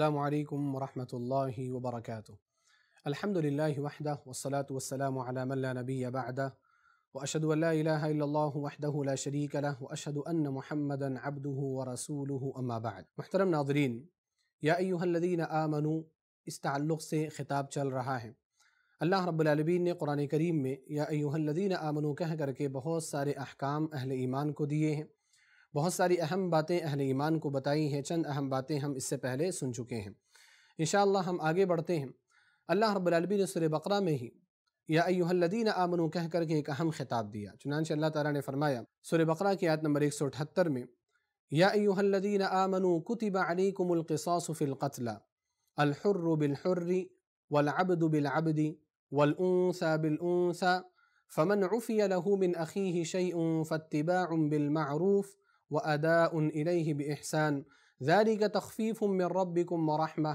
السلام عليكم ورحمة الله وبركاته الحمد لله وحده والصلاة والسلام على من لا نبي بعده وأشهد أن لا إله إلا الله وحده لا شريك له وأشهد أن محمدا عبده ورسوله أما بعد محترم नाजरीन या अयुहल्लिन आमनु इस ताल्लुक़ से ख़िताब चल रहा है अल्लाह रब्लमीन ने कुरान करीम में या अयुहल्लिन आमनु कह करके बहुत सारे अहकाम अहल ईमान को दिए हैं बहुत सारी अहम बातें अहल ईमान को बताई हैं चंद अहम बातें हम इससे पहले सुन चुके हैं इन हम आगे बढ़ते हैं अल्लाह रब्लबी ने सुर बकरा में ही या अयुहल्लदीन आमनु कह करके एक अहम खिताब दिया चुनानच अल्लाह ताला ने फरमाया सुर बकरा की आयत नंबर एक सौ अठहत्तर में या अयुहल्लदीन आमनु कुतिबा अलीकुमलक़सासफ़िलक़तला अलहर्रबिलहर्री वलअबदबिलअबदी वलऊसा बिलऊसा फ़मन उफ़िया लहू बिन अखी शई फ़त्तिबा बिलमरूफ़ व अदा उन बहसान ज़ारी का तखफ़ीफ़ में रबिकम वरहमा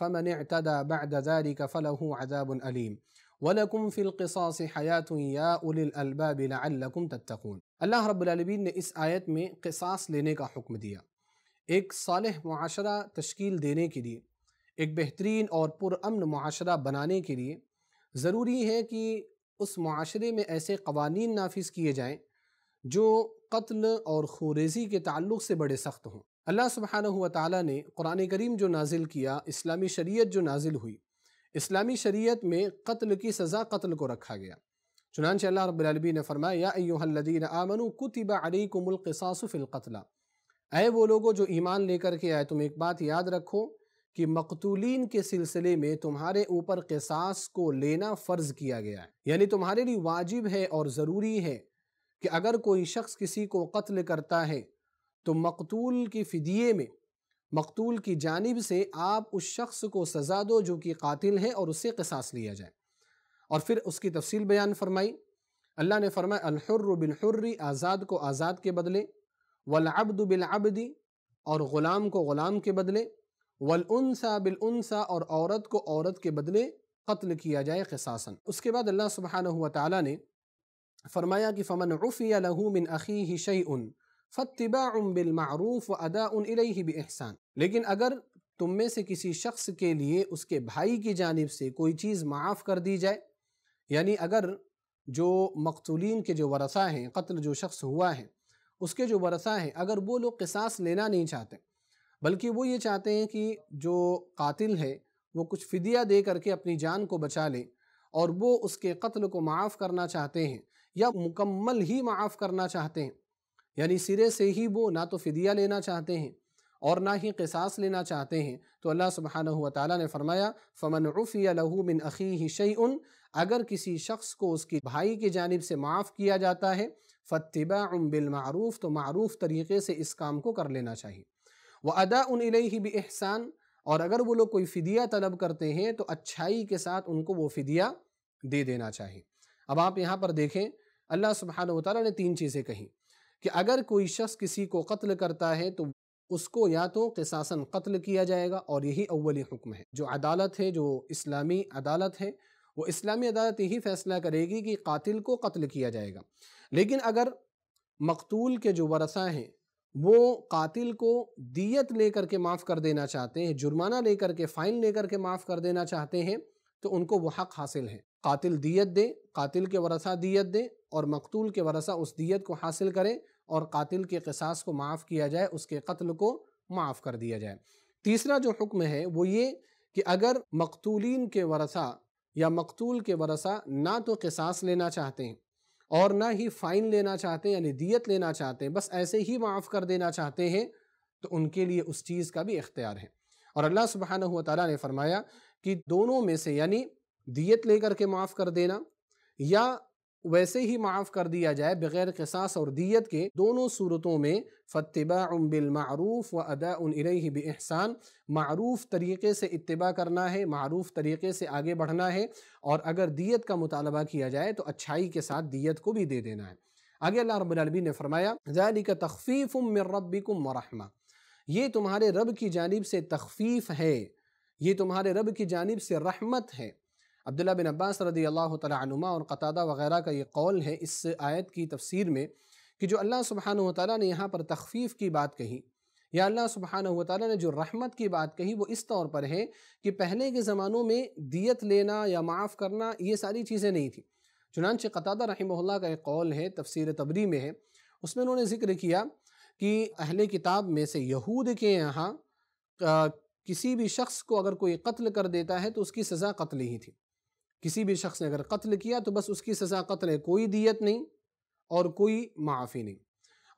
फ़मन अतदा बाद ज़ारी का फ़लह अज़ाबलीम वलकुम फ़िलक़सास हयात या उलबाबिलकुम तत्तकून अल्लाह रब्लमीन ने इस आयत में क़सास लेने का हुक्म दिया एक साल माशरा तश्कील देने के लिए एक बेहतरीन और पुरान माशरा बनाने के लिए ज़रूरी है कि उस माशरे में ऐसे कवानी नाफिज किए जाएँ जो कत्ल और खुरेजी के ताल्लुक से बड़े सख्त हों अल्लाह सुबहाना हुआ ताली ने कुरान करीम जो नाजिल किया इस्लामी शरीयत जो नाजिल हुई इस्लामी शरीयत में कत्ल की सज़ा कत्ल को रखा गया चुनानच अल्लाह रबी ने फरमाया यादीन आमनु कुतिबा अली कुमलकसासफ़िलकतला अय वो लोगों जो ईमान लेकर के आए तुम एक बात याद रखो कि मकतूलिन के सिलसिले में तुम्हारे ऊपर किसास को लेना फ़र्ज़ किया गया है यानी तुम्हारे लिए वाजिब है और ज़रूरी है कि अगर कोई शख्स किसी को कत्ल करता है तो मकतूल की फ़दिये में मकतूल की जानब से आप उस शख्स को सज़ा दो जो कि कातिल है और उससे कसास लिया जाए और फिर उसकी तफसील बयान फरमाई अल्लाह ने फरमाया बिलहर्री आज़ाद को आज़ाद के बदले वलअब्द बिलअब्दी और ग़ुलाम को ग़ुलाम के बदले वलउनसा बिलउनसा और औरत को औरत के बदले कत्ल किया जाए कसासन उसके बाद अल्लाह सुबहान हुआ ताली ने फरमाया कि फ़मन रफ़िया लहू मिन अखी ही शई उन फ़तबा बिलमूफ़ व अदा उन इलही भी एहसान लेकिन अगर तुम में से किसी शख्स के लिए उसके भाई की जानब से कोई चीज़ माफ़ कर दी जाए यानी अगर जो मकतूलिन के जो वरसा हैं कत्ल जो शख्स हुआ है उसके जो वरसा हैं अगर वो लोग किसास लेना नहीं चाहते बल्कि वो ये चाहते हैं कि जो कातिल है वो कुछ फ़िदिया दे करके अपनी जान को बचा ले और वो उसके कत्ल को माफ़ करना चाहते हैं या मुकम्मल ही माफ़ करना चाहते हैं यानी सिरे से ही वो ना तो फदिया लेना चाहते हैं और ना ही किसास लेना चाहते हैं तो अल्लाह सुबहाना ताली ने फरमाया फ़मन रफ़िया लहू बिन अखी ही अगर किसी शख्स को उसके भाई की जानब से माफ़ किया जाता है फ़तबा उम बिलमूफ़ तो मरूफ़ तरीक़े से इस काम को कर लेना चाहिए व अदा उन ही भी एहसान और अगर वो लोग कोई फ़िदिया तलब करते हैं तो अच्छाई के साथ उनको वो फदिया दे देना चाहिए अब आप यहाँ पर देखें अल्लाह सुबहान तौला ने तीन चीज़ें कहीं कि अगर कोई शख्स किसी को कत्ल करता है तो उसको या तो किसासन कत्ल किया जाएगा और यही अव्वली हुक्म है जो अदालत है जो इस्लामी अदालत है वो इस्लामी अदालत यही फ़ैसला करेगी कि कातिल को कत्ल किया जाएगा लेकिन अगर मकतूल के जो वरसा हैं वो कातिल को दियत लेकर के माफ़ कर देना चाहते हैं जुर्माना लेकर के फ़ाइन लेकर के माफ़ कर देना चाहते हैं तो उनको वह हक़ हासिल है कातिल दियत दे कातिल के वरसा दियत दें और मकतूल के वरसा उस दियत को हासिल करें और कातिल के कसास को माफ़ किया जाए उसके कत्ल को माफ़ कर दिया जाए तीसरा जो हुक्म है वो ये कि अगर मकतूलिन के वरसा या मकतूल के वरसा ना तो कसास लेना चाहते हैं और ना ही फ़ाइन लेना चाहते हैं यानी दियत लेना चाहते हैं बस ऐसे ही माफ़ कर देना चाहते हैं तो उनके लिए उस चीज़ का भी इख्तियार है और अल्लाह सुबहाना हुआ ने फरमाया कि दोनों में से यानी दियत लेकर के माफ़ कर देना या वैसे ही माफ़ कर दिया जाए बग़ैर कसास और दियत के दोनों सूरतों में फ़तबा बिलमूफ़ व अदा उन बहसान मरूफ़ तरीक़े से इतबा करना है मरूफ़ तरीक़े से आगे बढ़ना है और अगर दियत का मुतालबा किया जाए तो अच्छाई के साथ दियत को भी दे देना है आगे अल्लाह रबी ने फरमाया ज़ाली का तखफ़ीफ़ ये तुम्हारे रब की जानब से तखफ़ीफ़ है ये तुम्हारे रब की जानब से रहमत है अब्दुल्ला बिन अब्बास रदी अल्लाह तुमा और कतादा वगैरह का ये कौल है इस आयत की तफसीर में कि जो अल्लाह सुबहान ताली ने यहाँ पर तखफीफ़ की बात कही या अल्लाह सुबहान ताली ने जो रहमत की बात कही वो इस तौर पर है कि पहले के ज़मानों में दियत लेना या माफ़ करना ये सारी चीज़ें नहीं थी चुनानच कतादा रही का एक कौल है तफसर तबरी में है उसमें उन्होंने ज़िक्र किया कि अहल किताब में से यहूद के यहाँ किसी भी शख्स को अगर कोई कत्ल कर देता है तो उसकी सज़ा कत्ल ही थी किसी भी शख्स ने अगर कत्ल किया तो बस उसकी सज़ा कत्ल है कोई दियत नहीं और कोई माफ़ी नहीं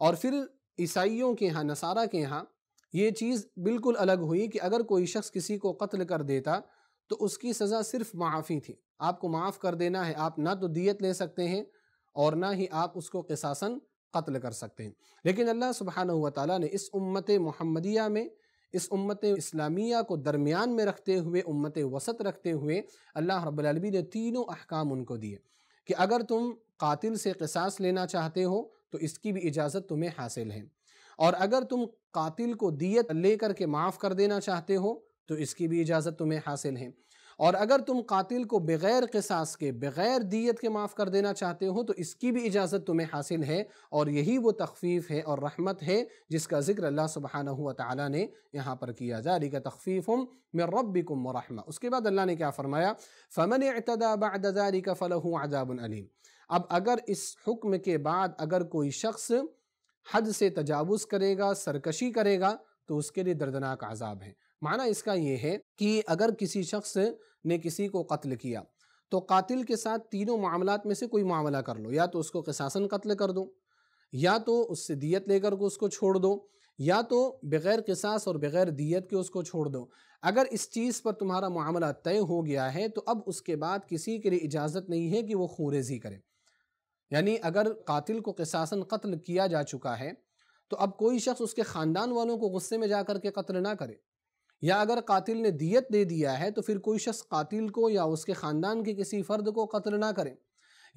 और फिर ईसाइयों के यहाँ नसारा के यहाँ ये चीज़ बिल्कुल अलग हुई कि अगर कोई शख्स किसी को कत्ल कर देता तो उसकी सज़ा सिर्फ माफ़ी थी आपको माफ़ कर देना है आप ना तो दियत ले सकते हैं और ना ही आप उसको कसासन कत्ल कर सकते हैं लेकिन अल्लाह सुबहाना हुआ ने इस उम्मत महमदिया में इस उम्मत इस्लामिया को दरमियान में रखते हुए उम्मत वसत रखते हुए अल्लाह रब्लमी ने तीनों अहकाम उनको दिए कि अगर तुम कातिल से कसास लेना चाहते हो तो इसकी भी इजाज़त तुम्हें हासिल है और अगर तुम कातिल को दियत ले करके माफ़ कर देना चाहते हो तो इसकी भी इजाज़त तुम्हें हासिल है और अगर तुम कातिल को बग़ैर कसास के बग़ैर दियत के माफ़ कर देना चाहते हो तो इसकी भी इजाज़त तुम्हें हासिल है और यही वो तखफ़ीफ़ है और रहमत है जिसका ज़िक्र अल्लाह सुबहाना हुआ ने यहाँ पर किया जा रही का हम मैं रब्बिकुम वरहमा उसके बाद अल्लाह ने क्या फ़रमाया फ़मन अतदा बदारी का हूँ अजाबनलीम अब अगर इस हुक्म के बाद अगर कोई शख्स हद से तजावज़ करेगा सरकशी करेगा तो उसके लिए दर्दनाक आज़ाब है माना इसका ये है कि अगर किसी शख्स ने किसी को कत्ल किया तो कातिल के साथ तीनों मामलों में से कोई मामला कर लो या तो उसको किसासन कत्ल कर दो या तो उससे दियत लेकर को उसको छोड़ दो या तो बग़ैर किसास और बग़ैर दियत के उसको छोड़ दो अगर इस चीज़ पर तुम्हारा मामला तय हो गया है तो अब उसके बाद किसी के लिए इजाज़त नहीं है कि वो खूरेजी करे यानी अगर कातिल को किसासन कत्ल किया जा चुका है तो अब कोई शख्स उसके ख़ानदान वालों को गुस्से में जा कर के कत्ल ना करे या अगर कातिल ने दियत दे दिया है तो फिर कोई शख्स कातिल को या उसके ख़ानदान के किसी फ़र्द को कत्ल ना करें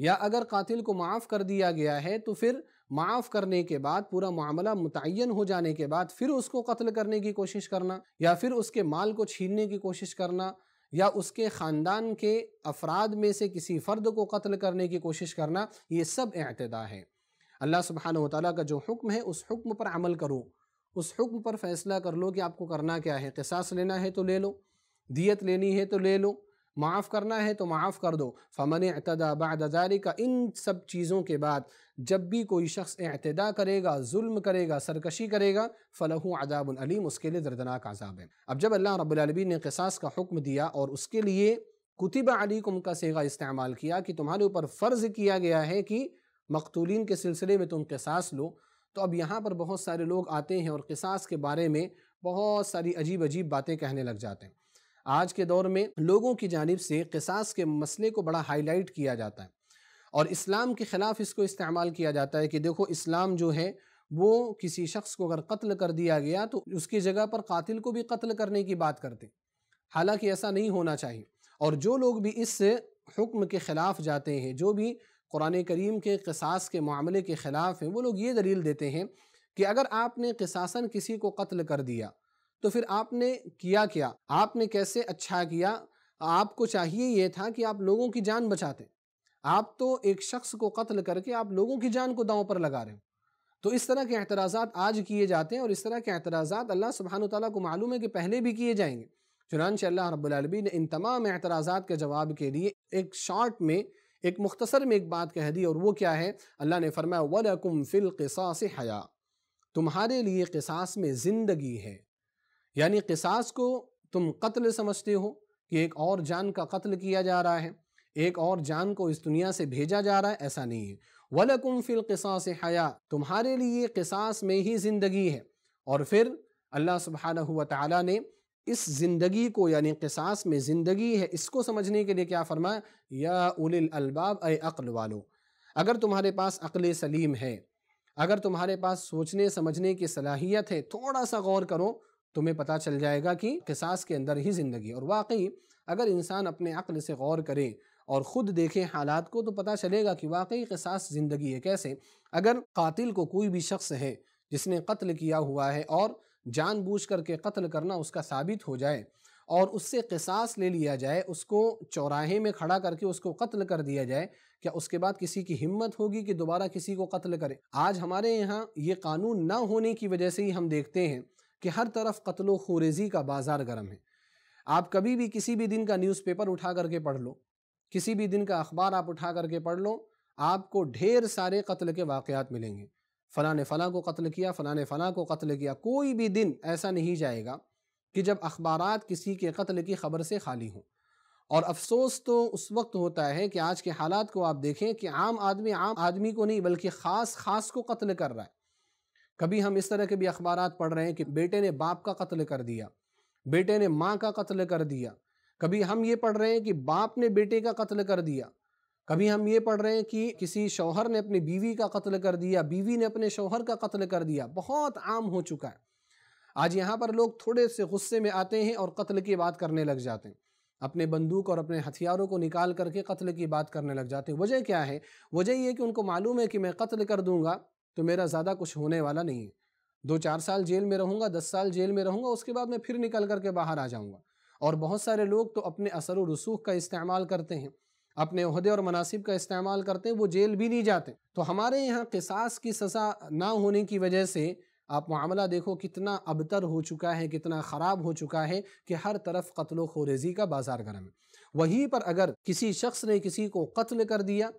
या अगर कातिल को माफ़ कर दिया गया है तो फिर माफ़ करने के बाद पूरा मामला मुतन हो जाने के बाद फिर उसको कत्ल करने की कोशिश करना या फिर उसके माल को छीनने की कोशिश करना या उसके ख़ानदान के अफराद में से किसी फ़र्द को कत्ल करने की कोशिश करना ये सब अतदा है अल्लाह सुबहान तौ का जो हुक्म है उस हुक्म पर अमल करो उस हुक्म पर फैसला कर लो कि आपको करना क्या है किसास लेना है तो ले लो दियत लेनी है तो ले लो माफ़ करना है तो माफ़ कर दो फ़मन अतदा बदारी का इन सब चीज़ों के बाद जब भी कोई शख्स अतदा करेगा जुल्म करेगा सरकशी करेगा फ़लह अदाबलीम उसके लिए दर्दनाक आज़ाब है अब जब अल्लाह रबालमीन ने कसास का हुक्म दिया और उसके लिए कुतब अलीकुम का सेगा इस्तेमाल किया कि तुम्हारे ऊपर फ़र्ज़ किया गया है कि मकतूलिन के सिलसिले में तुम कसास लो तो अब यहाँ पर बहुत सारे लोग आते हैं और किसास के बारे में बहुत सारी अजीब अजीब बातें कहने लग जाते हैं आज के दौर में लोगों की जानब से किसास के मसले को बड़ा हाईलाइट किया जाता है और इस्लाम के ख़िलाफ़ इसको इस्तेमाल किया जाता है कि देखो इस्लाम जो है वो किसी शख्स को अगर कत्ल कर दिया गया तो उसकी जगह पर कातिल को भी कत्ल करने की बात करते हालांकि ऐसा नहीं होना चाहिए और जो लोग भी इस हुक्म के ख़िलाफ़ जाते हैं जो भी कुरान करीम के कसास के मामले के ख़िलाफ़ हैं वो लोग ये दलील देते हैं कि अगर आपने कसासन किसी को कत्ल कर दिया तो फिर आपने किया क्या आपने कैसे अच्छा किया आपको चाहिए ये था कि आप लोगों की जान बचाते आप तो एक शख्स को कत्ल करके आप लोगों की जान को दांव पर लगा रहे हो तो इस तरह के एतराज़ा आज किए जाते हैं और इस तरह के एतराज़ा अल्लाह सुबहान तौ को मालूम है कि पहले भी किए जाएंगे चुनानच अल्लाह ने इन तमाम एतराज़ा के जवाब के लिए एक शॉर्ट में एक मुख्तसर में एक बात कह दी और वो क्या है अल्लाह ने फरमाया वलकुम फिल किसास हया तुम्हारे लिए किसास में ज़िंदगी है यानी किसास को तुम कत्ल समझते हो कि एक और जान का कत्ल किया जा रहा है एक और जान को इस दुनिया से भेजा जा रहा है ऐसा नहीं है वलकुम फिल किसास हया तुम्हारे लिए किसास में ही ज़िंदगी है और फिर अल्लाह सुबहाना हुआ ताली ने इस ज़िंदगी को यानी किसास में ज़िंदगी है इसको समझने के लिए क्या फरमाया या उलिल अलबाब ए अक्ल वालो अगर तुम्हारे पास अक्ल सलीम है अगर तुम्हारे पास सोचने समझने की सलाहियत है थोड़ा सा गौर करो तुम्हें पता चल जाएगा कि किसास के अंदर ही ज़िंदगी और वाकई अगर इंसान अपने अक्ल से गौर करे और ख़ुद देखे हालात को तो पता चलेगा कि वाकई किसास ज़िंदगी है कैसे अगर कातिल को कोई भी शख्स है जिसने कत्ल किया हुआ है और जानबूझ करके कत्ल करना उसका साबित हो जाए और उससे किसास ले लिया जाए उसको चौराहे में खड़ा करके उसको कत्ल कर दिया जाए क्या उसके बाद किसी की हिम्मत होगी कि दोबारा किसी को कत्ल करे आज हमारे यहाँ ये कानून ना होने की वजह से ही हम देखते हैं कि हर तरफ कत्लो खोरेजी का बाज़ार गर्म है आप कभी भी किसी भी दिन का न्यूज़पेपर उठा करके पढ़ लो किसी भी दिन का अखबार आप उठा करके पढ़ लो आपको ढेर सारे कत्ल के वाक़ मिलेंगे फ़लाँ ने फ़लाँ को कत्ल किया फ़लाँ ने फ़लाँ को कत्ल किया कोई भी दिन ऐसा नहीं जाएगा कि जब अखबार किसी के कत्ल की ख़बर से खाली हों और अफसोस तो उस वक्त होता है कि आज के हालात को आप देखें कि आम आदमी आम आदमी को नहीं बल्कि ख़ास ख़ास को कत्ल कर रहा है कभी हम इस तरह के भी अखबार पढ़ रहे हैं कि बेटे ने बाप का कत्ल कर दिया बेटे ने माँ का कत्ल कर दिया कभी हम ये पढ़ रहे हैं कि बाप ने बेटे का कत्ल कर दिया कभी हम ये पढ़ रहे हैं कि किसी शौहर ने अपनी बीवी का कत्ल कर दिया बीवी ने अपने शौहर का कत्ल कर दिया बहुत आम हो चुका है आज यहाँ पर लोग थोड़े से गुस्से में आते हैं और कत्ल की बात करने लग जाते हैं अपने बंदूक और अपने हथियारों को निकाल करके कत्ल की बात करने लग जाते हैं वजह क्या है वजह यह कि उनको मालूम है कि मैं कत्ल कर दूंगा तो मेरा ज़्यादा कुछ होने वाला नहीं है दो चार साल जेल में रहूँगा दस साल जेल में रहूँगा उसके बाद मैं फिर निकल करके बाहर आ जाऊँगा और बहुत सारे लोग तो अपने असर रसूख का इस्तेमाल करते हैं अपने अहदे और मुनासिब का इस्तेमाल करते हैं वो जेल भी नहीं जाते तो हमारे यहाँ किसास की सज़ा ना होने की वजह से आप मामला देखो कितना अबतर हो चुका है कितना ख़राब हो चुका है कि हर तरफ कत्ल खोरेजी का बाजार गर्म है वहीं पर अगर किसी शख्स ने किसी को कत्ल कर दिया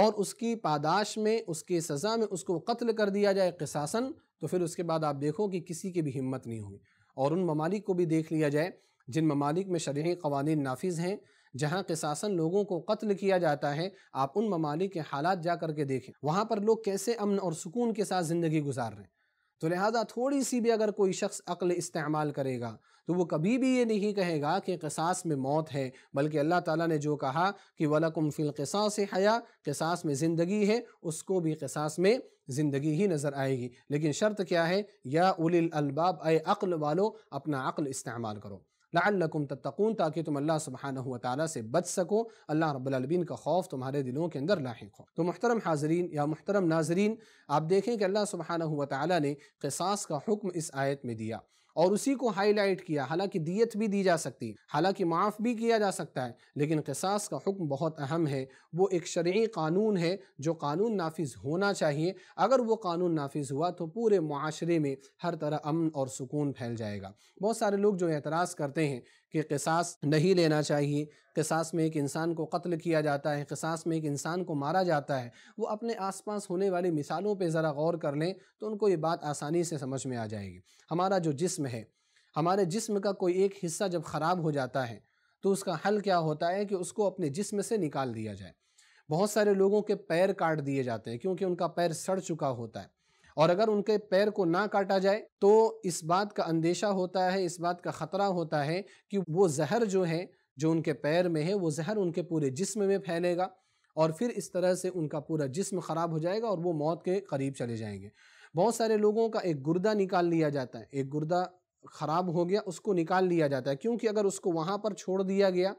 और उसकी पादाश में उसके सज़ा में उसको कत्ल कर दिया जाए किसासन तो फिर उसके बाद आप देखो कि किसी की भी हिम्मत नहीं हुई और उन ममालिक को भी देख लिया जाए जिन ममालिक में शर्य कवानीन नाफिज हैं जहाँ के शासन लोगों को कत्ल किया जाता है आप उन ममालिक के हालात जा करके देखें वहाँ पर लोग कैसे अमन और सुकून के साथ ज़िंदगी गुजार रहे हैं तो लिहाजा थोड़ी सी भी अगर कोई शख्स अक्ल इस्तेमाल करेगा तो वो कभी भी ये नहीं कहेगा कि कसास में मौत है बल्कि अल्लाह ताला ने जो कहा कि वलकुम फ़िल कसास हया कसास में ज़िंदगी है उसको भी कसास में ज़िंदगी ही नज़र आएगी लेकिन शर्त क्या है या उलिल अलबाब ए अक्ल वालो अपना अक्ल इस्तेमाल करो लकुम तत्तकून ताकि तुम अल्लाह सुबहान हुआ ताली से बच सको अल्लाह रबालमीन का खौफ तुम्हारे दिलों के अंदर लाक हो तो मुहतरम हाजरीन या मुहतरम नाजरीन आप देखें कि अल्लाह सुबहान हुआ ने कसास का हुक्म इस आयत में दिया और उसी को हाईलाइट किया हालांकि दियत भी दी जा सकती हालांकि माफ़ भी किया जा सकता है लेकिन कसास का हुक्म बहुत अहम है वो एक शर्य कानून है जो कानून नाफिज होना चाहिए अगर वो कानून नाफिज हुआ तो पूरे माशरे में हर तरह अमन और सुकून फैल जाएगा बहुत सारे लोग जो एतराज़ करते हैं कि किसास नहीं लेना चाहिए किसास में एक इंसान को कत्ल किया जाता है किसास में एक इंसान को मारा जाता है वो अपने आसपास होने वाली मिसालों पे ज़रा गौर कर लें तो उनको ये बात आसानी से समझ में आ जाएगी हमारा जो जिस्म है हमारे जिस्म का कोई एक हिस्सा जब ख़राब हो जाता है तो उसका हल क्या होता है कि उसको अपने जिस्म से निकाल दिया जाए बहुत सारे लोगों के पैर काट दिए जाते हैं क्योंकि उनका पैर सड़ चुका होता है और अगर उनके पैर को ना काटा जाए तो इस बात का अंदेशा होता है इस बात का ख़तरा होता है कि वो जहर जो है जो उनके पैर में है वो जहर उनके पूरे जिस्म में फैलेगा और फिर इस तरह से उनका पूरा जिस्म ख़राब हो जाएगा और वो मौत के करीब चले जाएंगे बहुत सारे लोगों का एक गुर्दा निकाल लिया जाता है एक गुर्दा ख़राब हो गया उसको निकाल लिया जाता है क्योंकि अगर उसको वहाँ पर छोड़ दिया गया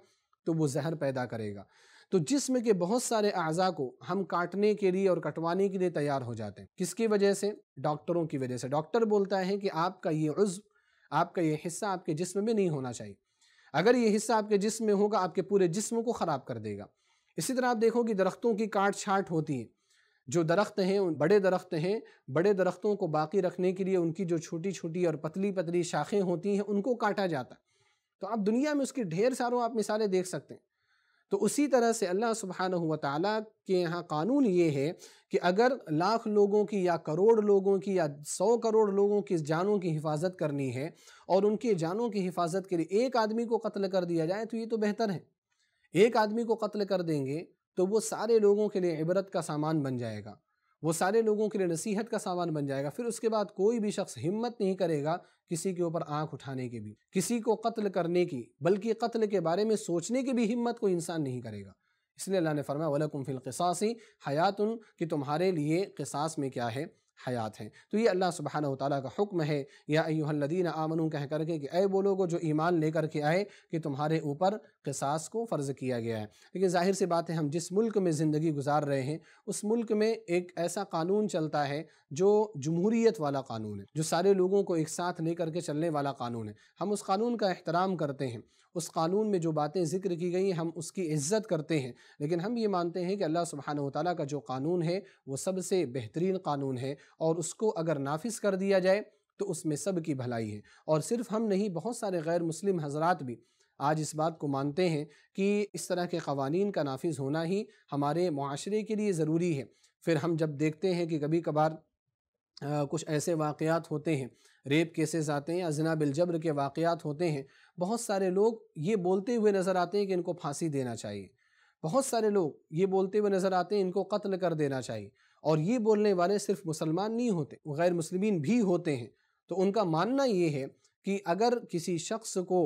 तो वो जहर पैदा करेगा तो जिसम के बहुत सारे अज़ा को हम काटने के लिए और कटवाने के लिए तैयार हो जाते हैं किसकी वजह से डॉक्टरों की वजह से डॉक्टर बोलता है कि आपका ये उज्व आपका ये हिस्सा आपके जिस्म में नहीं होना चाहिए अगर ये हिस्सा आपके जिस्म में होगा आपके पूरे जिस्म को ख़राब कर देगा इसी तरह आप देखो कि दरख्तों की काट छाट होती है जो दरख्त हैं उन बड़े दरख्त हैं बड़े दरख्तों को बाकी रखने के लिए उनकी जो छोटी छोटी और पतली पतली शाखें होती हैं उनको काटा जाता तो आप दुनिया में उसकी ढेर सारों आप मिसालें देख सकते हैं तो उसी तरह से अल्लाह सुबहान ताली के यहाँ कानून ये है कि अगर लाख लोगों की या करोड़ लोगों की या सौ करोड़ लोगों की जानों की हिफाजत करनी है और उनके जानों की हिफाजत के लिए एक आदमी को कत्ल कर दिया जाए तो ये तो बेहतर है एक आदमी को कत्ल कर देंगे तो वो सारे लोगों के लिए इबरत का सामान बन जाएगा वो सारे लोगों के लिए नसीहत का सामान बन जाएगा फिर उसके बाद कोई भी शख्स हिम्मत नहीं करेगा किसी के ऊपर आंख उठाने की भी किसी को कत्ल करने की बल्कि कत्ल के बारे में सोचने की भी हिम्मत कोई इंसान नहीं करेगा इसलिए अल्लाह ने फरमाया वलकुम फिल किसासी हयात कि तुम्हारे लिए किसास में क्या है हयात है तो ये अल्लाह सुबहाना ताली का हुक्म है या अयुहल्लदीन आमनू कह करके कि अय वो लोगो जो ईमान लेकर के आए कि तुम्हारे ऊपर कसास को फ़र्ज़ किया गया है लेकिन ज़ाहिर सी बात है हम जिस मुल्क में ज़िंदगी गुजार रहे हैं उस मुल्क में एक ऐसा कानून चलता है जो जमहूरीत वाला कानून है जो सारे लोगों को एक साथ ले करके चलने वाला कानून है हम उस कानून का एहतराम करते हैं उस कानून में जो बातें ज़िक्र की गई हम उसकी इज्जत करते हैं लेकिन हम ये मानते हैं कि अल्लाह सुबहान ताली का जो कानून है वो सबसे बेहतरीन कानून है और उसको अगर नाफिस कर दिया जाए तो उसमें सब की भलाई है और सिर्फ हम नहीं बहुत सारे गैर मुस्लिम हजरात भी आज इस बात को मानते हैं कि इस तरह के कवानीन का नाफिज होना ही हमारे माशरे के लिए ज़रूरी है फिर हम जब देखते हैं कि कभी कभार आ, कुछ ऐसे वाक़ात होते हैं रेप केसेस आते हैं अजना बिलजब्र के वाक़ात होते हैं बहुत सारे लोग ये बोलते हुए नज़र आते हैं कि इनको फांसी देना चाहिए बहुत सारे लोग ये बोलते हुए नज़र आते हैं इनको कत्ल कर देना चाहिए और ये बोलने वाले सिर्फ मुसलमान नहीं होते गैर मुसलमिन भी होते हैं तो उनका मानना ये है कि अगर किसी शख्स को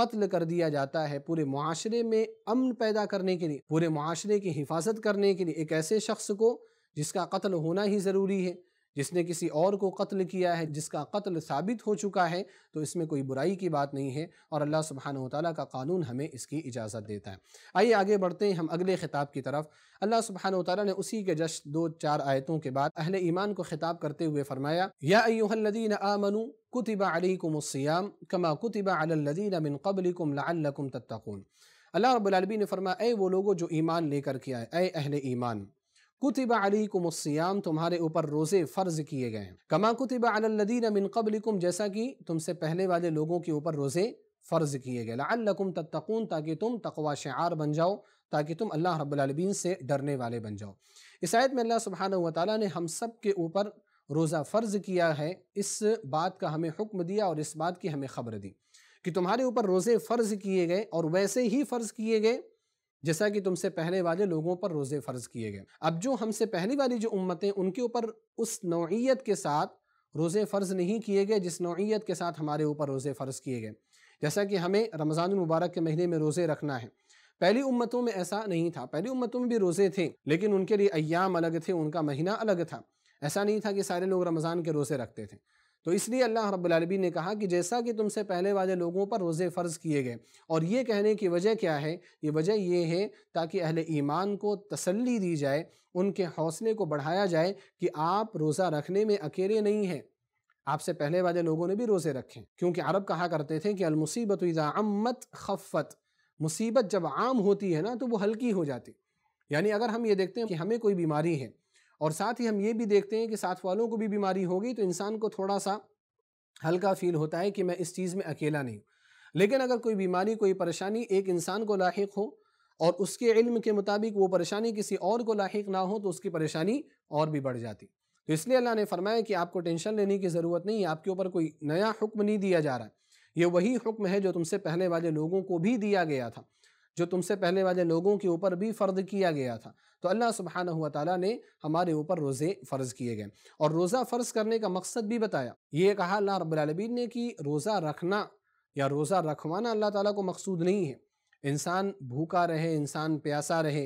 कत्ल कर दिया जाता है पूरे माशरे में अमन पैदा करने के लिए पूरे माशरे की हिफाजत करने के लिए एक ऐसे शख्स को जिसका कत्ल होना ही ज़रूरी है जिसने किसी और को कत्ल किया है जिसका कत्ल साबित हो चुका है तो इसमें कोई बुराई की बात नहीं है और अल्लाह सुबहान ताली का कानून हमें इसकी इजाज़त देता है आइए आगे बढ़ते हैं हम अगले ख़िताब की तरफ अल्लाह सुबहान ताली ने उसी के जश दो चार आयतों के बाद अहल ईमान को ख़िताब करते हुए फ़रमाया यादीन आमनु कुतिबा अलकुमसयाम कमा कुतिबा अलदीन मिन कबलिकुम लकुम अल्लाह रबालमी ने फरमाया ए वो लोगों जो ईमान लेकर के आए ए अहल ईमान कुतबा अलीकुमस्याम तुम्हारे ऊपर रोज़े फ़र्ज़ किए गए कमा कुतिबा अलदीन मिन जैसा कि तुमसे पहले वाले लोगों के ऊपर रोज़े फ़र्ज़ किए गए लकुम तत्तकून ताकि तुम तकवा शार बन जाओ ताकि तुम अल्लाह रब्लबीन से डरने वाले बन जाओ इस आयत में अल्लाह सुबहान तौ ने हम सब के ऊपर रोज़ा फ़र्ज़ किया है इस बात का हमें हुक्म दिया और इस बात की हमें खबर दी कि तुम्हारे ऊपर रोज़े फ़र्ज़ किए गए और वैसे ही फ़र्ज़ किए गए जैसा कि तुमसे पहले वाले लोगों पर रोज़े फ़र्ज़ किए गए अब जो हमसे पहले वाली जो उम्मतें उनके ऊपर उस नौीयत के साथ रोज़े फ़र्ज़ नहीं किए गए जिस नौीयत के साथ हमारे ऊपर रोज़े फ़र्ज़ किए गए जैसा कि हमें रमज़ान मुबारक के महीने में रोज़े रखना है पहली उम्मतों में ऐसा नहीं था पहली उम्मतों में भी रोज़े थे लेकिन उनके लिए अयाम अलग थे उनका महीना अलग था ऐसा नहीं था कि सारे लोग रमज़ान के रोज़े रखते थे तो इसलिए अल्लाह रब्लबी ने कहा कि जैसा कि तुमसे पहले वाले लोगों पर रोज़े फ़र्ज़ किए गए और ये कहने की वजह क्या है ये वजह ये है ताकि अहल ईमान को तसल्ली दी जाए उनके हौसले को बढ़ाया जाए कि आप रोज़ा रखने में अकेले नहीं हैं आपसे पहले वाले लोगों ने भी रोज़े रखे क्योंकि अरब कहा करते थे कि अलमुसीबत अम्मत खफ़त मुसीबत जब आम होती है ना तो वो हल्की हो जाती यानी अगर हम ये देखते हैं कि हमें कोई बीमारी है और साथ ही हम ये भी देखते हैं कि साथ वालों को भी बीमारी होगी तो इंसान को थोड़ा सा हल्का फील होता है कि मैं इस चीज़ में अकेला नहीं हूँ लेकिन अगर कोई बीमारी कोई परेशानी एक इंसान को लाक हो और उसके इल्म के मुताबिक वो परेशानी किसी और को लाक ना हो तो उसकी परेशानी और भी बढ़ जाती तो इसलिए अल्लाह ने फरमाया कि आपको टेंशन लेने की ज़रूरत नहीं आपके ऊपर कोई नया हुक्म नहीं दिया जा रहा है ये वही हुक्म है जो तुमसे पहले वाले लोगों को भी दिया गया था जो तुमसे पहले वाले लोगों के ऊपर भी फ़र्द किया गया था तो अल्लाह हुआ ताली ने हमारे ऊपर रोज़े फ़र्ज़ किए गए और रोज़ा फ़र्ज़ करने का मकसद भी बताया ये कहा अल्लाह रबालमीन ने कि रोज़ा रखना या रोज़ा रखवाना अल्लाह ताला को मकसूद नहीं है इंसान भूखा रहे इंसान प्यासा रहे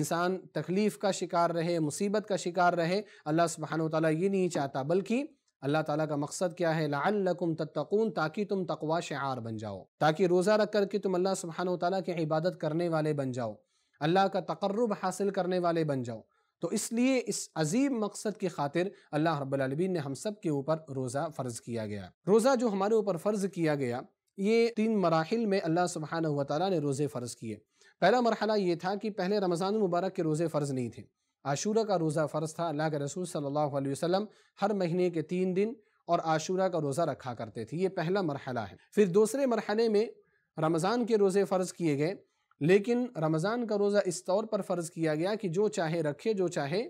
इंसान तकलीफ़ का शिकार रहे मुसीबत का शिकार रहे अल्लाह सुबहान ताली ये नहीं चाहता बल्कि अल्लाह ताला का मकसद क्या है लाकुम तत्तकून ताकि तुम तकवा शार बन जाओ ताकि रोज़ा रख कर के तुम अल्लाह सुबहान ताली की इबादत करने वाले बन जाओ अल्लाह का तकर्रब हासिल करने वाले बन जाओ तो इसलिए इस अजीब मकसद की खातिर अल्लाह रबालमीन ने हम सब के ऊपर रोज़ा फ़र्ज़ किया गया रोज़ा जो हमारे ऊपर फ़र्ज़ किया गया ये तीन मराहल में अल्लाह सुबहान ताली ने रोज़े फ़र्ज़ किए पहला मरहला ये था कि पहले रमज़ान मुबारक के रोज़े फ़र्ज़ नहीं थे आशूरा का रोज़ा फ़र्ज था अल्लाह के रसूल सल्लल्लाहु अलैहि वसल्लम हर महीने के तीन दिन और आशूरा का रोज़ा रखा करते थे ये पहला मरहला है फिर दूसरे मरहले में रमज़ान के रोज़े फ़र्ज़ किए गए लेकिन रमज़ान का रोज़ा इस तौर पर फ़र्ज़ किया गया कि जो चाहे रखे जो चाहे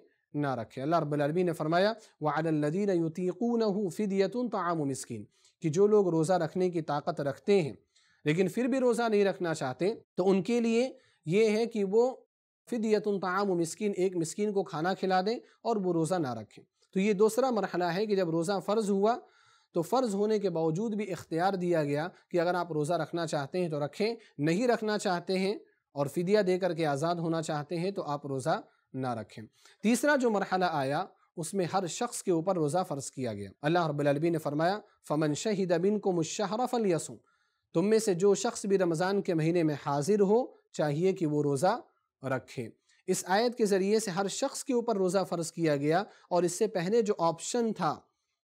ना रखे अल्लाह रबी ने फरमाया वालदीन युतीकून फ़िदियतुन तमाम मिसकिन कि जो लोग रोज़ा रखने की ताकत रखते हैं लेकिन फिर भी रोज़ा नहीं रखना चाहते तो उनके लिए ये है कि वो फ़िदियतन तमाम मस्किन एक मस्किन को खाना खिला दें और वो रोज़ा ना रखें तो ये दूसरा मरहला है कि जब रोज़ा फ़र्ज़ हुआ तो फ़र्ज़ होने के बावजूद भी इख्तियार दिया गया कि अगर आप रोज़ा रखना चाहते हैं तो रखें नहीं रखना चाहते हैं और फ़िदिया दे करके आज़ाद होना चाहते हैं तो आप रोज़ा ना रखें तीसरा जो मरहला आया उसमें हर शख्स के ऊपर रोज़ा फ़र्ज़ किया गया अल्लाह रब्लबी ने फरमाया फ़मन शहीदबिन को मुशाहरा फल तुम में से जो शख्स भी रमज़ान के महीने में हाजिर हो चाहिए कि वो रोज़ा रखें इस आयत के ज़रिए से हर शख्स के ऊपर रोज़ा फ़र्ज़ किया गया और इससे पहले जो ऑप्शन था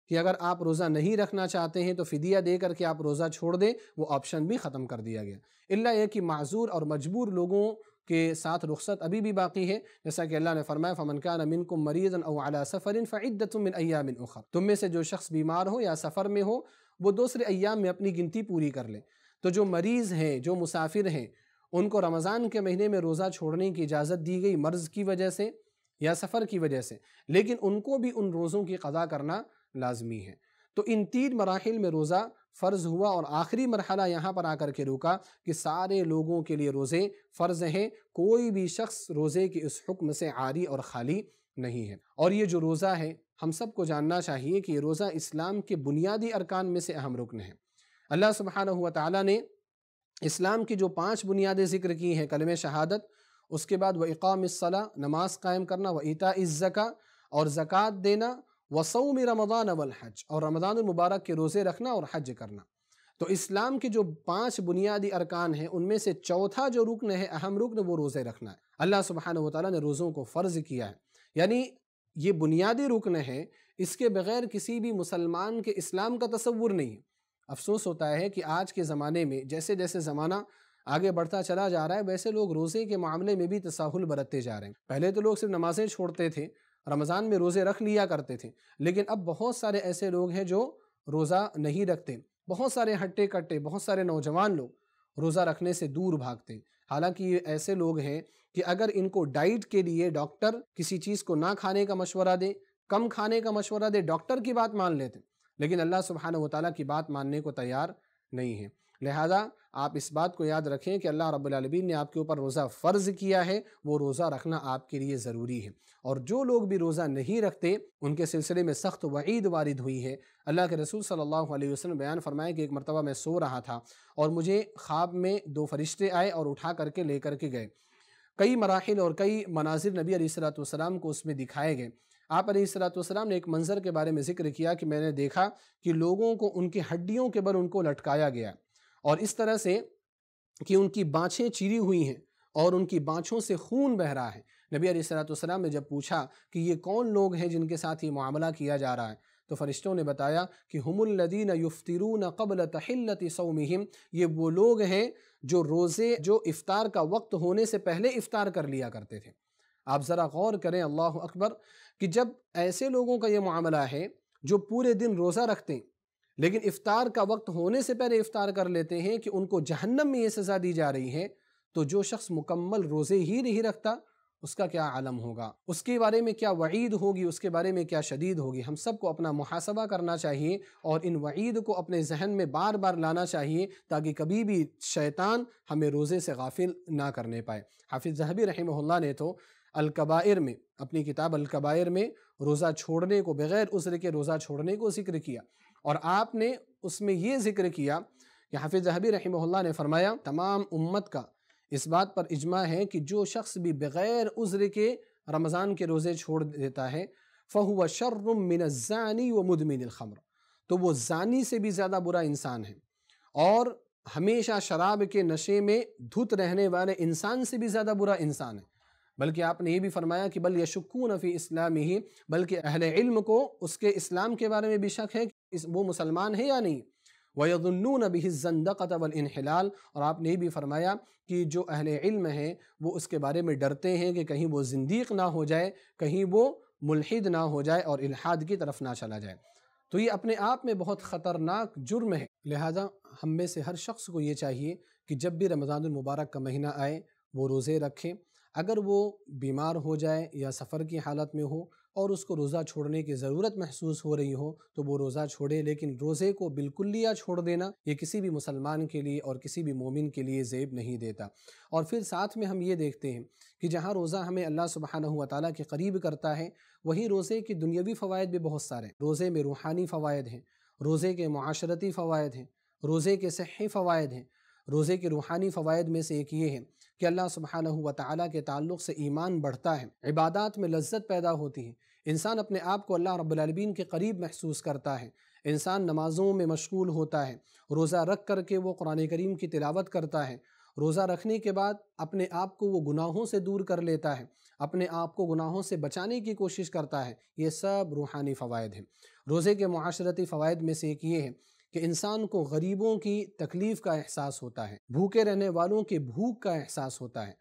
कि अगर आप रोज़ा नहीं रखना चाहते हैं तो फ़िदिया दे करके आप रोज़ा छोड़ दें वो ऑप्शन भी ख़त्म कर दिया गया इल्ला यह कि माजूर और मजबूर लोगों के साथ रुख्सत अभी भी बाकी है जैसा कि अल्लाह ने फरमाया फ़मन का नमिन को मरीज़ अला सफ़रिन फ़िदतमिन उखर तुम में से जो शख्स बीमार हो या सफ़र में हो वो दूसरे अयाम में अपनी गिनती पूरी कर लें तो जो मरीज़ हैं जो मुसाफिर हैं उनको रमज़ान के महीने में रोज़ा छोड़ने की इजाज़त दी गई मर्ज़ की वजह से या सफ़र की वजह से लेकिन उनको भी उन रोज़ों की कदा करना लाजमी है तो इन तीन मराहल में रोज़ा फ़र्ज़ हुआ और आखिरी मरहला यहाँ पर आकर के रुका कि सारे लोगों के लिए रोज़े फ़र्ज़ हैं कोई भी शख्स रोज़े के इस हुक्म से आरी और खाली नहीं है और ये जो रोज़ा है हम सबको जानना चाहिए कि ये रोज़ा इस्लाम के बुनियादी अरकान में से अहम रुकन है अल्लाह सुबहाना हुआ ताली ने इस्लाम की जो पांच बुनियादें जिक्र की हैं कलम शहादत उसके बाद व इकामसला नमाज कायम करना व इता इज़्ज़का और ज़क़़त देना व में रमदान अवल हज और रमदान मुबारक के रोज़े रखना और हज करना तो इस्लाम के जो पांच बुनियादी अरकान हैं उनमें से चौथा जो रुकन है अहम रुकन वो रोज़े रखना है अल्लाह सुबहान वाली ने रोज़ों को फ़र्ज़ किया है यानी ये बुनियादी रुकन है इसके बगैर किसी भी मुसलमान के इस्लाम का तस्वुर नहीं है अफसोस होता है कि आज के ज़माने में जैसे जैसे ज़माना आगे बढ़ता चला जा रहा है वैसे लोग रोज़े के मामले में भी तसाहुल बरतते जा रहे हैं पहले तो लोग सिर्फ नमाज़ें छोड़ते थे रमज़ान में रोज़े रख लिया करते थे लेकिन अब बहुत सारे ऐसे लोग हैं जो रोज़ा नहीं रखते बहुत सारे हट्टे कट्टे बहुत सारे नौजवान लोग रोज़ा रखने से दूर भागते हालांकि ये ऐसे लोग हैं कि अगर इनको डाइट के लिए डॉक्टर किसी चीज़ को ना खाने का मशवरा दे कम खाने का मशवरा दे डॉक्टर की बात मान लेते लेकिन अल्लाह सुबहाना वाली की बात मानने को तैयार नहीं है लिहाजा आप इस बात को याद रखें कि अल्लाह रब्लबीन ने आपके ऊपर रोज़ा फ़र्ज़ किया है वो रोज़ा रखना आपके लिए ज़रूरी है और जो लोग भी रोज़ा नहीं रखते उनके सिलसिले में सख्त वईद वारद हुई है अल्लाह के रसूल सल्ला अलैहि बयान फरमाए कि एक मरतबा मैं सो रहा था और मुझे ख्वाब में दो फरिश्ते आए और उठा करके ले करके गए कई मराहल और कई मनाजिर नबी सलाम को उसमें दिखाए गए आप सलाम ने एक मंज़र के बारे में जिक्र किया कि मैंने देखा कि लोगों को उनकी हड्डियों के बल उनको लटकाया गया और इस तरह से कि उनकी बाछें चीरी हुई हैं और उनकी बाछों से खून बह रहा है नबी सलाम ने जब पूछा कि ये कौन लोग हैं जिनके साथ ये मामला किया जा रहा है तो फरिश्तों ने बताया कि हमुल्लदीन युफ्तिरून कबल तहलत सौमहिम ये वो लोग हैं जो रोज़े जो इफ़ार का वक्त होने से पहले इफ़ार कर लिया करते थे आप ज़रा गौर करें अल्लाह अकबर कि जब ऐसे लोगों का ये मामला है जो पूरे दिन रोज़ा रखते हैं लेकिन इफ़ार का वक्त होने से पहले इफ़ार कर लेते हैं कि उनको जहन्नम में ये सज़ा दी जा रही है तो जो शख्स मुकम्मल रोज़े ही नहीं रखता उसका क्या आलम होगा उसके बारे में क्या वईद होगी उसके बारे में क्या शदीद होगी हम सबको अपना मुहासबा करना चाहिए और इन वईद को अपने जहन में बार बार लाना चाहिए ताकि कभी भी शैतान हमें रोज़े से गाफिल ना करने पाए हाफिज़ जहबी रही ने तो अलकबायर में अपनी किताब अलकबायर में रोज़ा छोड़ने को बग़ैर उसर के रोज़ा छोड़ने को जिक्र किया और आपने उसमें ये जिक्र किया कि हाफिज़ जहबी रही ने फरमाया तमाम उम्मत का इस बात पर इजमा है कि जो शख्स भी बग़ैर उज्र के रमज़ान के रोज़े छोड़ देता है फ़हुआ शर्रमिनज़ानी व मुदमिन ख़मर तो वो जानी से भी ज़्यादा बुरा इंसान है और हमेशा शराब के नशे में धुत रहने वाले इंसान से भी ज़्यादा बुरा इंसान है बल्कि आपने ये भी फरमाया कि बल यशक्कू फ़ी इस्लाम ही बल्कि अहल इल्म को उसके इस्लाम के बारे में भी शक है कि वो मुसलमान है या नहीं वयदनून भी जंदकत वनहलाल और आपने ये भी फरमाया कि जो अहल इल्म है वो उसके बारे में डरते हैं कि कहीं वो जिंदीक ना हो जाए कहीं वो मुलहिद ना हो जाए और इलाहाद की तरफ ना चला जाए तो ये अपने आप में बहुत ख़तरनाक जुर्म है लिहाजा हम में से हर शख्स को ये चाहिए कि जब भी रमज़ान मुबारक का महीना आए वो रोज़े रखें अगर वो बीमार हो जाए या सफ़र की हालत में हो और उसको रोज़ा छोड़ने की ज़रूरत महसूस हो रही हो तो वो रोज़ा छोड़े लेकिन रोज़े को बिल्कुलिया छोड़ देना ये किसी भी मुसलमान के लिए और किसी भी मोमिन के लिए जेब नहीं देता और फिर साथ में हम ये देखते हैं कि जहाँ रोज़ा हमें अल्लाह सुबहाना ताली के करीब करता है वहीं रोज़े के दुनियावी फ़वाद भी बहुत सारे रोज़े में रूहानी फ़वाद हैं रोज़े के माशरती फ़वाद हैं रोज़े के सही फ़वाद हैं रोज़े के रूहानी फ़वाद में से एक ये है कि अल्लाह सुबहाना व के ताल्लुक से ईमान बढ़ता है इबादत में लज्जत पैदा होती है इंसान अपने आप को अल्लाह रबालबीन के करीब महसूस करता है इंसान नमाज़ों में मशगूल होता है रोज़ा रख कर के वो कुरान करीम की तिलावत करता है रोज़ा रखने के बाद अपने आप को वो गुनाहों से दूर कर लेता है अपने आप को गुनाहों से बचाने की कोशिश करता है ये सब रूहानी फ़वाद हैं रोज़े के माशरती फ़वाद में से एक ये है कि इंसान को गरीबों की तकलीफ़ का एहसास होता है भूखे रहने वालों की भूख का एहसास होता है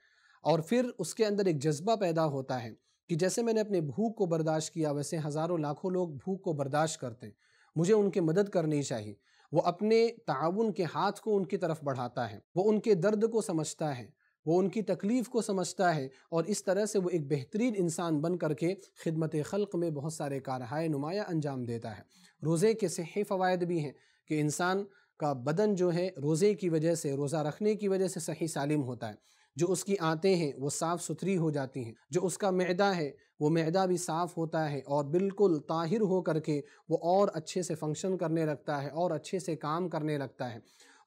और फिर उसके अंदर एक जज्बा पैदा होता है कि जैसे मैंने अपने भूख को बर्दाश्त किया वैसे हज़ारों लाखों लोग भूख को बर्दाश्त करते हैं मुझे उनकी मदद करनी चाहिए वो अपने ताउन के हाथ को उनकी तरफ बढ़ाता है वो उनके दर्द को समझता है वो उनकी तकलीफ़ को समझता है और इस तरह से वो एक बेहतरीन इंसान बन करके खिदमत खल्क में बहुत सारे कारहाय नुमाया अंजाम देता है रोज़े के सही फ़वाद भी हैं कि इंसान का बदन जो है रोज़े की वजह से रोज़ा रखने की वजह से सही सालिम होता है जो उसकी आंतें हैं वो साफ़ सुथरी हो जाती हैं जो उसका मैदा है वो मैदा भी साफ़ होता है और बिल्कुल ताहिर हो करके वो और अच्छे से फंक्शन करने लगता है और अच्छे से काम करने लगता है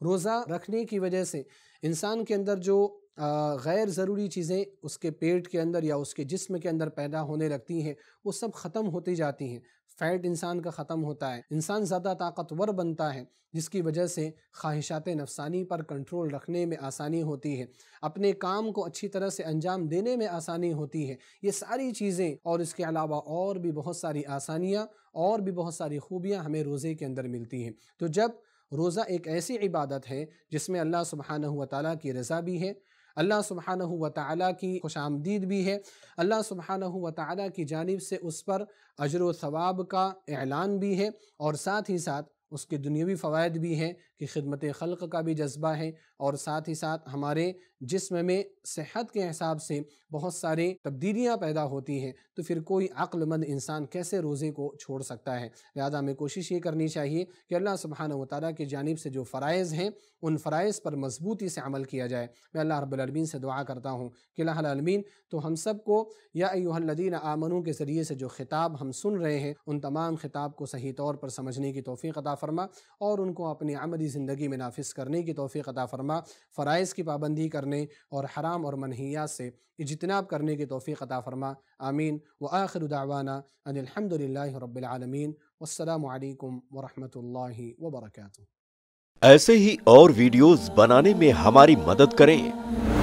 रोज़ा रखने की वजह से इंसान के अंदर जो गैर ज़रूरी चीज़ें उसके पेट के अंदर या उसके जिस्म के अंदर पैदा होने लगती हैं वो सब ख़त्म होती जाती हैं फ़ैट इंसान का ख़त्म होता है इंसान ज़्यादा ताकतवर बनता है जिसकी वजह से ख्वाहिशात नफसानी पर कंट्रोल रखने में आसानी होती है अपने काम को अच्छी तरह से अंजाम देने में आसानी होती है ये सारी चीज़ें और इसके अलावा और भी बहुत सारी आसानियाँ और भी बहुत सारी खूबियाँ हमें रोज़े के अंदर मिलती हैं तो जब रोज़ा एक ऐसी इबादत है जिसमें अल्लाह सुबहाना हुआ ताली की रज़ा भी है अल्लाह सुबहाना व ताली की खुश आमदीद भी है अल्लाह सुबहाना व की जानब से उस पर अजर व सवाब का एलान भी है और साथ ही साथ उसके दुनियावी फ़वाद भी हैं कि खिदमत खल्क का भी जज्बा है और साथ ही साथ हमारे जिस्म में सेहत के हिसाब से बहुत सारे तब्दीलियाँ पैदा होती हैं तो फिर कोई अक्लमंद इंसान कैसे रोज़े को छोड़ सकता है लिहाजा हमें कोशिश ये करनी चाहिए कि अल्लाह व तारा की जानब से जो फ़रज़ हैं उन फ़रज़ पर मजबूती से अमल किया जाए मैं अल्लाह रबालमीन से दुआ करता हूँ कि लामीन तो हम सब को या अयुहदीन आमनों के ज़रिए से जो खिताब हम सुन रहे हैं उन तमाम खिताब को सही तौर पर समझने की तोफ़ी अदाफ फरमा और उनको अपनी आमदी ज़िंदगी में नाफिस करने की तोफ़ी अता फरमा फ़रज़ की पाबंदी करने और हराम और मनहियात से इजतनाब करने की तोफ़ी अता फरमा आमीन व आखिर दावाना अनिलहमदिल्ला रबालमीन वालकम वरहमल वबरक ऐसे ही और वीडियोस बनाने में हमारी मदद करें